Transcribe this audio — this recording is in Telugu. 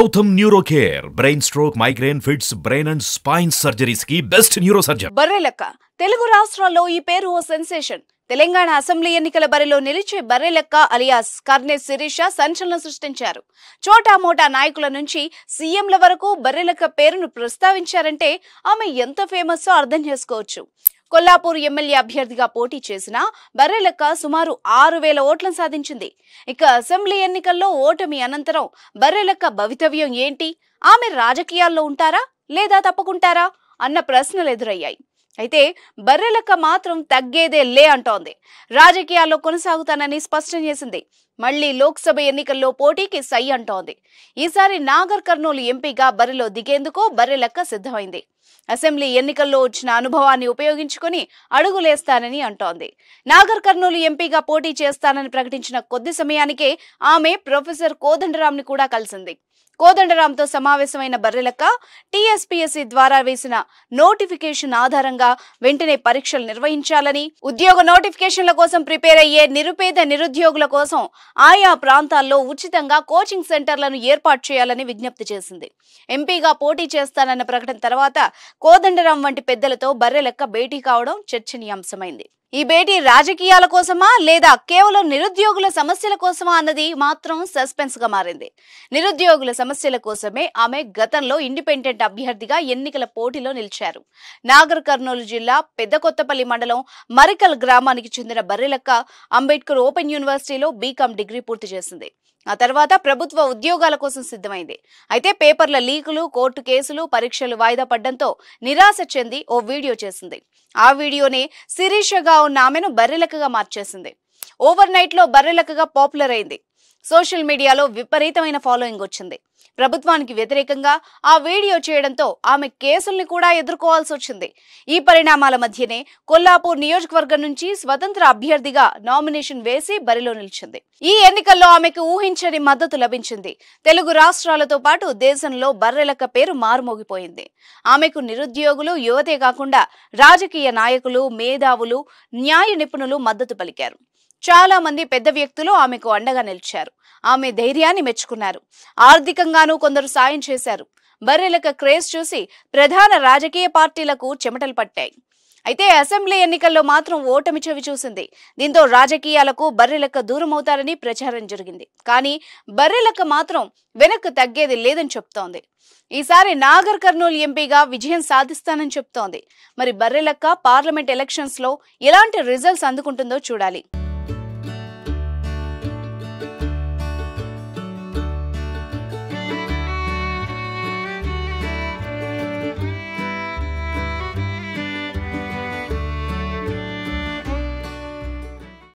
Gautam neuro care brain stroke migraine fits brain and spine surgeries కి best neuro surgeon Barrelakka Telugu రాష్ట్రాల్లో ఈ పేరు ఓ సెన్సేషన్ తెలంగాణ అసెంబ్లీ ఎన్నికల బరిలో నిలిచి బర్రెలెక్క అలియాస్ కర్నే శిరీష సంచలనం సృష్టించారు చోటా మోటా నాయకుల నుంచి సీఎంల వరకు బర్రెలెక్క పేరును ప్రస్తావించారంటే ఆమె ఎంత ఫేమస్ అర్థం చేసుకోవచ్చు కొల్లాపూర్ ఎమ్మెల్యే అభ్యర్థిగా పోటీ చేసిన బర్రెలక్క సుమారు ఆరు వేల ఓట్లను సాధించింది ఇక అసెంబ్లీ ఎన్నికల్లో ఓటమి అనంతరం బర్రెలక్క భవితవ్యం ఏంటి ఆమె రాజకీయాల్లో ఉంటారా లేదా తప్పుకుంటారా అన్న ప్రశ్నలు ఎదురయ్యాయి అయితే బర్రెలక్క మాత్రం తగ్గేదే లే అంటోంది రాజకీయాల్లో కొనసాగుతానని స్పష్టం చేసింది మళ్లీ లోక్సభ ఎన్నికల్లో పోటీకి సై అంటోంది ఈసారి నాగర్ కర్నూలు ఎంపీగా బరిలో దిగేందుకు లెక్క సిద్ధమైంది అసెంబ్లీ ఎన్నికల్లో వచ్చిన అనుభవాన్ని ఉపయోగించుకుని అడుగులేస్తానని అంటోంది నాగర్ కర్నూలు ఎంపీగా పోటీ చేస్తానని ప్రకటించిన కొద్ది సమయానికే ఆమె ప్రొఫెసర్ ని కూడా కలిసింది తో సమావేశమైన బర్రెలక్క టీఎస్పీఎస్సీ ద్వారా వేసిన నోటిఫికేషన్ ఆధారంగా వెంటనే పరీక్షలు నిర్వహించాలని ఉద్యోగ నోటిఫికేషన్ల కోసం ప్రిపేర్ అయ్యే నిరుపేద నిరుద్యోగుల కోసం ఆయా ప్రాంతాల్లో ఉచితంగా కోచింగ్ సెంటర్లను ఏర్పాటు చేయాలని విజ్ఞప్తి చేసింది ఎంపీగా పోటీ చేస్తానన్న ప్రకటన తర్వాత కోదండరాం వంటి పెద్దలతో బర్రెలెక్క భేటీ కావడం చర్చనీయాంశమైంది ఈ భేటీ రాజకీయాల కోసమా లేదా కేవలం నిరుద్యోగుల సమస్యల కోసమా అన్నది మాత్రం సస్పెన్స్ గా మారింది నిరుద్యోగుల సమస్యల కోసమే ఆమె గతంలో ఇండిపెండెంట్ అభ్యర్థిగా ఎన్నికల పోటీలో నిలిచారు నాగర్ కర్నూలు జిల్లా పెద్ద కొత్తపల్లి మండలం మరికల్ గ్రామానికి చెందిన బర్రెలక్క అంబేద్కర్ ఓపెన్ యూనివర్సిటీలో బీకాం డిగ్రీ పూర్తి చేసింది ఆ తర్వాత ప్రభుత్వ ఉద్యోగాల కోసం సిద్ధమైంది అయితే పేపర్ల లీకులు కోర్టు కేసులు పరీక్షలు వాయిదా పడ్డంతో నిరాశ చెంది ఓ వీడియో చేసింది ఆ వీడియోనే శిరీషగా ఉన్న ఆమెను బర్రెలకగా మార్చేసింది ఓవర్ నైట్లో బర్రెలకగా పాపులర్ అయింది సోషల్ మీడియాలో విపరీతమైన ఫాలోయింగ్ వచ్చింది ప్రభుత్వానికి వ్యతిరేకంగా ఆ వీడియో చేయడంతో ఆమె కేసుల్ని కూడా ఎదుర్కోవాల్సి వచ్చింది ఈ పరిణామాల మధ్యనే కొల్లాపూర్ నియోజకవర్గం నుంచి స్వతంత్ర అభ్యర్థిగా నామినేషన్ వేసి బరిలో నిలిచింది ఈ ఎన్నికల్లో ఆమెకు ఊహించని మద్దతు లభించింది తెలుగు రాష్ట్రాలతో పాటు దేశంలో బర్రెలక పేరు మారుమోగిపోయింది ఆమెకు నిరుద్యోగులు యువతే కాకుండా రాజకీయ నాయకులు మేధావులు న్యాయ నిపుణులు మద్దతు పలికారు చాలా మంది పెద్ద వ్యక్తులు ఆమెకు అండగా నిలిచారు ఆమె ధైర్యాన్ని మెచ్చుకున్నారు ఆర్థికంగానూ కొందరు సాయం చేశారు బర్రెలక క్రేజ్ చూసి ప్రధాన రాజకీయ పార్టీలకు చెమటలు పట్టాయి అయితే అసెంబ్లీ ఎన్నికల్లో మాత్రం ఓటమి చెవి చూసింది దీంతో రాజకీయాలకు బర్రెలక్క దూరమవుతారని ప్రచారం జరిగింది కానీ బర్రెలక్క మాత్రం వెనక్కు తగ్గేది లేదని చెప్తోంది ఈసారి నాగర్ కర్నూలు ఎంపీగా విజయం సాధిస్తానని చెప్తోంది మరి బర్రెలక్క పార్లమెంట్ ఎలక్షన్స్ లో ఎలాంటి రిజల్ట్స్ అందుకుంటుందో చూడాలి